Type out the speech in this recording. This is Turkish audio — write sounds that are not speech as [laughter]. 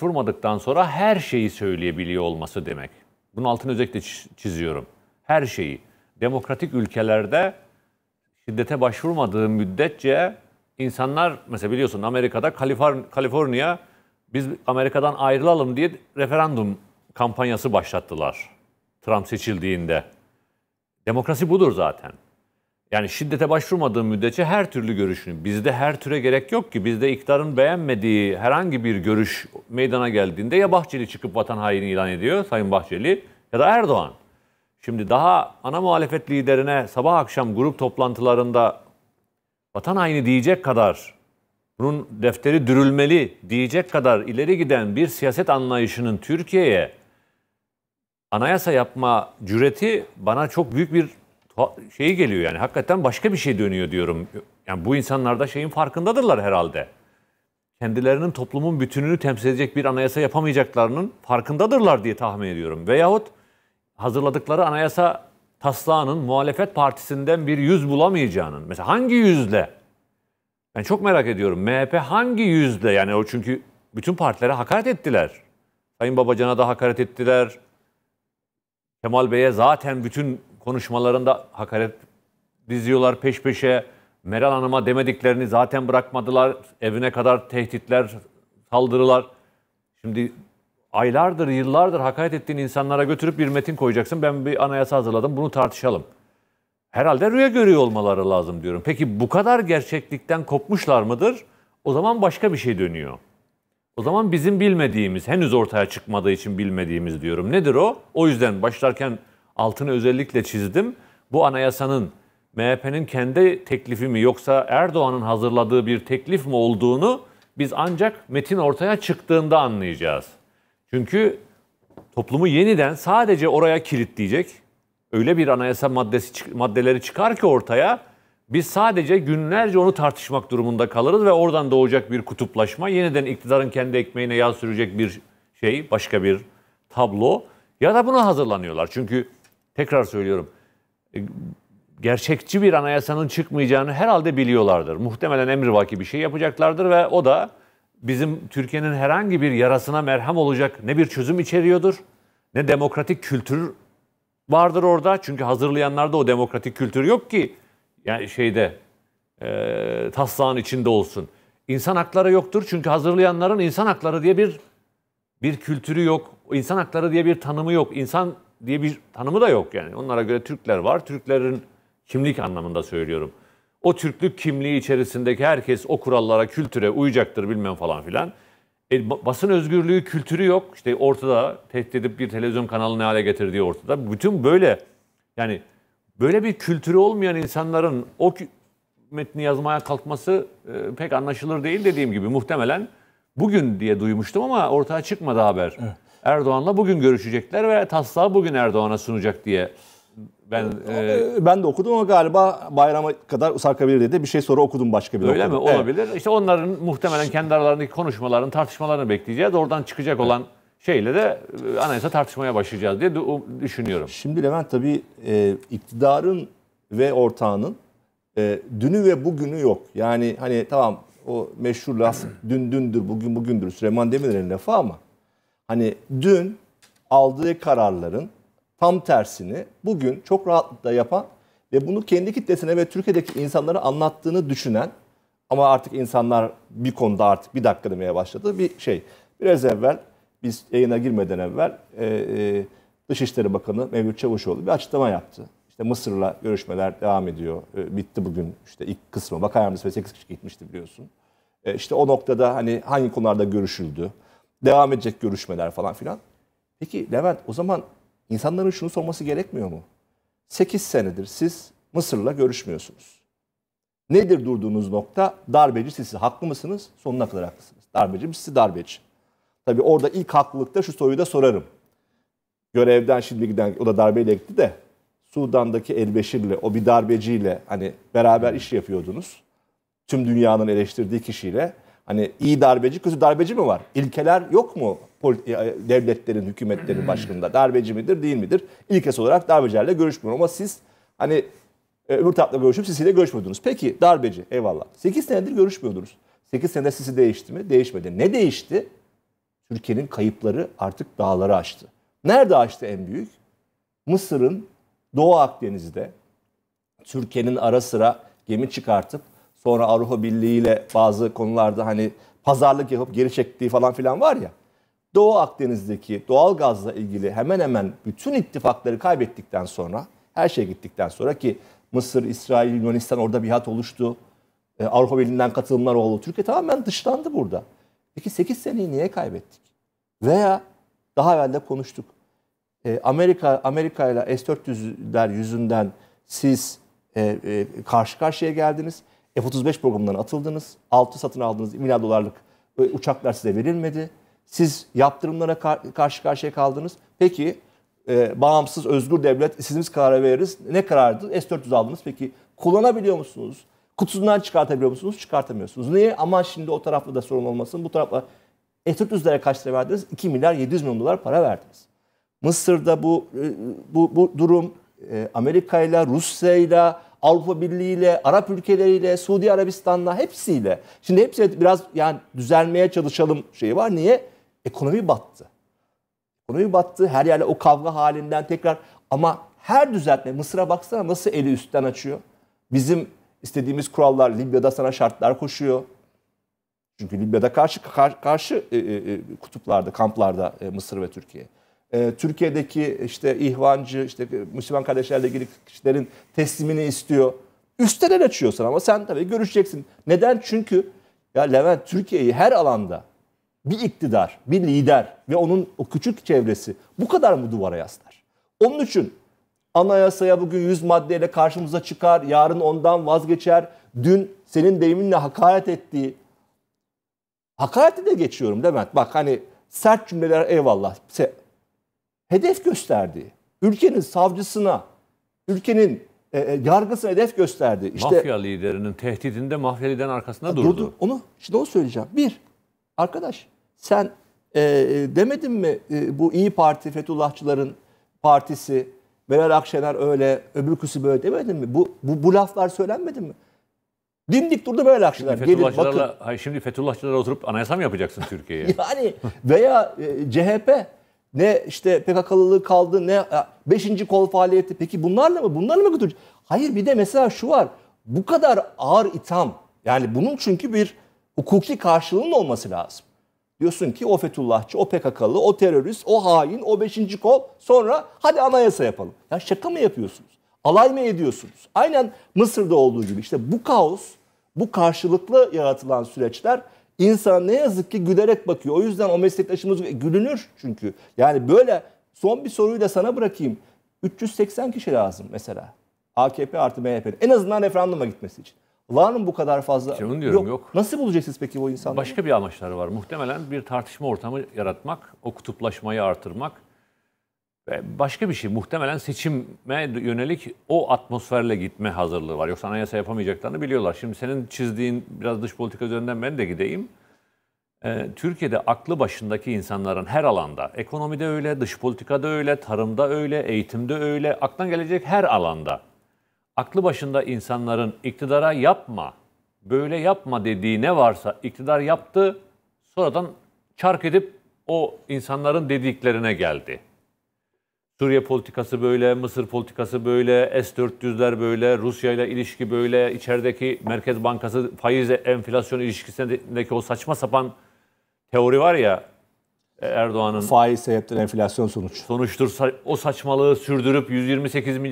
başvurmadıktan sonra her şeyi söyleyebiliyor olması demek. Bunun altını özellikle çiziyorum. Her şeyi. Demokratik ülkelerde şiddete başvurmadığı müddetçe insanlar mesela biliyorsun Amerika'da Kaliforniya biz Amerika'dan ayrılalım diye referandum kampanyası başlattılar. Trump seçildiğinde. Demokrasi budur zaten. Yani şiddete başvurmadığı müddetçe her türlü görüşünü, bizde her türe gerek yok ki. Bizde iktidarın beğenmediği herhangi bir görüş meydana geldiğinde ya Bahçeli çıkıp vatan haini ilan ediyor Sayın Bahçeli ya da Erdoğan. Şimdi daha ana muhalefet liderine sabah akşam grup toplantılarında vatan haini diyecek kadar, bunun defteri dürülmeli diyecek kadar ileri giden bir siyaset anlayışının Türkiye'ye anayasa yapma cüreti bana çok büyük bir şeyi geliyor yani hakikaten başka bir şey dönüyor diyorum. Yani bu insanlar da şeyin farkındadırlar herhalde. Kendilerinin toplumun bütününü temsil edecek bir anayasa yapamayacaklarının farkındadırlar diye tahmin ediyorum. Veyahut hazırladıkları anayasa taslağının muhalefet partisinden bir yüz bulamayacağının. Mesela hangi yüzle? Ben çok merak ediyorum. MHP hangi yüzle? Yani o çünkü bütün partilere hakaret ettiler. Sayın Babacan'a da hakaret ettiler. Kemal Bey'e zaten bütün konuşmalarında hakaret diziyorlar peş peşe. Meral Hanım'a demediklerini zaten bırakmadılar. Evine kadar tehditler, saldırılar. Şimdi aylardır, yıllardır hakaret ettiğin insanlara götürüp bir metin koyacaksın. Ben bir anayasa hazırladım, bunu tartışalım. Herhalde rüya görüyor olmaları lazım diyorum. Peki bu kadar gerçeklikten kopmuşlar mıdır? O zaman başka bir şey dönüyor. O zaman bizim bilmediğimiz, henüz ortaya çıkmadığı için bilmediğimiz diyorum. Nedir o? O yüzden başlarken altını özellikle çizdim. Bu anayasanın MHP'nin kendi teklifi mi yoksa Erdoğan'ın hazırladığı bir teklif mi olduğunu biz ancak metin ortaya çıktığında anlayacağız. Çünkü toplumu yeniden sadece oraya kilitleyecek. Öyle bir anayasa maddesi maddeleri çıkar ki ortaya biz sadece günlerce onu tartışmak durumunda kalırız ve oradan doğacak bir kutuplaşma, yeniden iktidarın kendi ekmeğine yağ sürecek bir şey, başka bir tablo ya da buna hazırlanıyorlar. Çünkü tekrar söylüyorum e, gerçekçi bir anayasanın çıkmayacağını herhalde biliyorlardır. Muhtemelen emrivaki bir şey yapacaklardır ve o da bizim Türkiye'nin herhangi bir yarasına merhem olacak ne bir çözüm içeriyordur ne demokratik kültür vardır orada. Çünkü hazırlayanlarda o demokratik kültür yok ki yani şeyde e, taslağın içinde olsun. İnsan hakları yoktur çünkü hazırlayanların insan hakları diye bir bir kültürü yok. İnsan hakları diye bir tanımı yok. İnsan diye bir tanımı da yok yani. Onlara göre Türkler var. Türklerin kimlik anlamında söylüyorum. O Türklük kimliği içerisindeki herkes o kurallara, kültüre uyacaktır bilmem falan filan. E, basın özgürlüğü, kültürü yok. İşte ortada tehdit edip bir televizyon kanalı ne hale getirdiği ortada. Bütün böyle yani böyle bir kültürü olmayan insanların o metni yazmaya kalkması e, pek anlaşılır değil dediğim gibi muhtemelen bugün diye duymuştum ama ortaya çıkmadı haber. Evet. Erdoğan'la bugün görüşecekler ve taslağı bugün Erdoğan'a sunacak diye ben e, ben de okudum ama galiba bayrama kadar sarkabilir dedi. Bir şey sonra okudum başka bir Öyle okudum. mi? Olabilir. Evet. İşte onların muhtemelen kendi aralarındaki konuşmaların, tartışmalarını bekleyeceğiz. Oradan çıkacak evet. olan şeyle de e, anayasa tartışmaya başlayacağız diye düşünüyorum. Şimdi Levent tabii e, iktidarın ve ortağının e, dünü ve bugünü yok. Yani hani tamam o meşhur laf [clears throat] dün dündür, bugün bugündür Süleyman Demirel'in lafı ama Hani dün aldığı kararların tam tersini bugün çok rahatlıkla yapan ve bunu kendi kitlesine ve Türkiye'deki insanlara anlattığını düşünen ama artık insanlar bir konuda artık bir dakika demeye başladı bir şey. Biraz evvel biz yayına girmeden evvel e, e, Dışişleri Bakanı Mevlüt Çavuşoğlu bir açıklama yaptı. İşte Mısır'la görüşmeler devam ediyor. E, bitti bugün işte ilk kısmı. Bakan Yardımcısı ve 8 kişi gitmişti biliyorsun. E, işte o noktada hani hangi konularda görüşüldü? Devam edecek görüşmeler falan filan. Peki Levent o zaman insanların şunu sorması gerekmiyor mu? 8 senedir siz Mısır'la görüşmüyorsunuz. Nedir durduğunuz nokta? Darbeci siz haklı mısınız? Sonuna kadar haklısınız. Darbeci mi sizi darbeci? Tabii orada ilk haklılıkta şu soruyu da sorarım. Görevden şimdi giden o da darbeyle gitti de Sudan'daki Elbeşir'le o bir darbeciyle hani beraber iş yapıyordunuz. Tüm dünyanın eleştirdiği kişiyle Hani iyi darbeci, kötü darbeci mi var? İlkeler yok mu e, devletlerin, hükümetlerin başında? Darbeci midir, değil midir? İlkes olarak darbecilerle görüşmüyorum ama siz hani e, öbür tarafla görüşüp Sisi'yle görüşmüyordunuz. Peki darbeci, eyvallah. 8 senedir görüşmüyordunuz. 8 senede sizi değişti mi? Değişmedi. Ne değişti? Türkiye'nin kayıpları artık dağları açtı. Nerede açtı en büyük? Mısır'ın Doğu Akdeniz'de Türkiye'nin ara sıra gemi çıkartıp Sonra Avrupa Birliği ile bazı konularda hani pazarlık yapıp geri çektiği falan filan var ya. Doğu Akdeniz'deki doğal gazla ilgili hemen hemen bütün ittifakları kaybettikten sonra, her şey gittikten sonra ki Mısır, İsrail, Yunanistan orada bir hat oluştu. Ee, Avrupa Birliği'nden katılımlar oldu. Türkiye tamamen dışlandı burada. Peki 8 seneyi niye kaybettik? Veya daha evvel de konuştuk. E, Amerika Amerika ile S-400'ler yüzünden siz e, e, karşı karşıya geldiniz. F-35 programından atıldınız. altı satın aldınız. Milyar dolarlık e, uçaklar size verilmedi. Siz yaptırımlara kar- karşı karşıya kaldınız. Peki e, bağımsız, özgür devlet e, sizimiz karar veririz. Ne karardı? S-400 aldınız. Peki kullanabiliyor musunuz? Kutusundan çıkartabiliyor musunuz? Çıkartamıyorsunuz. Niye? Ama şimdi o tarafta da sorun olmasın. Bu tarafta S-400'lere kaç lira verdiniz? 2 milyar 700 milyon dolar para verdiniz. Mısır'da bu e, bu, bu durum Amerika ile Rusya ile Avrupa Birliği ile, Arap ülkeleriyle, Suudi Arabistan'la hepsiyle. Şimdi hepsi biraz yani düzelmeye çalışalım şeyi var. Niye? Ekonomi battı. Ekonomi battı. Her yerle o kavga halinden tekrar ama her düzeltme Mısır'a baksana nasıl eli üstten açıyor. Bizim istediğimiz kurallar Libya'da sana şartlar koşuyor. Çünkü Libya'da karşı karşı, karşı e, e, e, kutuplarda, kamplarda e, Mısır ve Türkiye. Ee, Türkiye'deki işte ihvancı, işte Müslüman kardeşlerle ilgili kişilerin teslimini istiyor. Üstelere açıyorsun ama sen tabii görüşeceksin. Neden? Çünkü ya Levent Türkiye'yi her alanda bir iktidar, bir lider ve onun o küçük çevresi bu kadar mı duvara yaslar? Onun için anayasaya bugün yüz maddeyle karşımıza çıkar, yarın ondan vazgeçer. Dün senin deyiminle hakaret ettiği, hakareti de geçiyorum Levent. Bak hani sert cümleler eyvallah hedef gösterdi, ülkenin savcısına, ülkenin e, e, yargısına hedef gösterdi. İşte, mafya liderinin tehdidinde mafya liderin arkasında durdu. durdu. Onu, şimdi onu söyleyeceğim. Bir, arkadaş sen e, demedin mi e, bu İyi Parti, Fethullahçıların partisi, Meral Akşener öyle, öbür kısmı böyle demedin mi? Bu, bu, bu laflar söylenmedi mi? Dimdik durdu Meral Akşener. Şimdi Gelin, bakın. Hayır, şimdi Fethullahçılara oturup anayasa mı yapacaksın [laughs] Türkiye'ye? yani veya e, CHP ne işte PKK'lılığı kaldı ne 5. E, kol faaliyeti. Peki bunlarla mı? Bunlarla mı götürecek? Hayır bir de mesela şu var. Bu kadar ağır itham yani bunun çünkü bir hukuki karşılığının olması lazım. Diyorsun ki o Fethullahçı, o PKK'lı, o terörist, o hain, o 5. kol sonra hadi anayasa yapalım. Ya şaka mı yapıyorsunuz? Alay mı ediyorsunuz? Aynen Mısır'da olduğu gibi İşte bu kaos, bu karşılıklı yaratılan süreçler İnsan ne yazık ki gülerek bakıyor. O yüzden o meslektaşımız e, gülünür çünkü. Yani böyle son bir soruyu da sana bırakayım. 380 kişi lazım mesela. AKP artı MHP'nin. En azından referanduma gitmesi için. Var mı bu kadar fazla? İşte diyorum yok. yok. Nasıl bulacaksınız peki bu insanları? Başka bir amaçları var. Muhtemelen bir tartışma ortamı yaratmak, o kutuplaşmayı artırmak e, başka bir şey. Muhtemelen seçime yönelik o atmosferle gitme hazırlığı var. Yoksa anayasa yapamayacaklarını biliyorlar. Şimdi senin çizdiğin biraz dış politika üzerinden ben de gideyim. Ee, Türkiye'de aklı başındaki insanların her alanda, ekonomide öyle, dış politikada öyle, tarımda öyle, eğitimde öyle, aklına gelecek her alanda. Aklı başında insanların iktidara yapma, böyle yapma dediği ne varsa iktidar yaptı, sonradan çark edip o insanların dediklerine geldi. Suriye politikası böyle, Mısır politikası böyle, S-400'ler böyle, Rusya ile ilişki böyle, içerideki Merkez Bankası faiz enflasyon ilişkisindeki o saçma sapan teori var ya e, Erdoğan'ın. Faiz sebeptir enflasyon sonuç. Sonuçtur o saçmalığı sürdürüp 128 milyar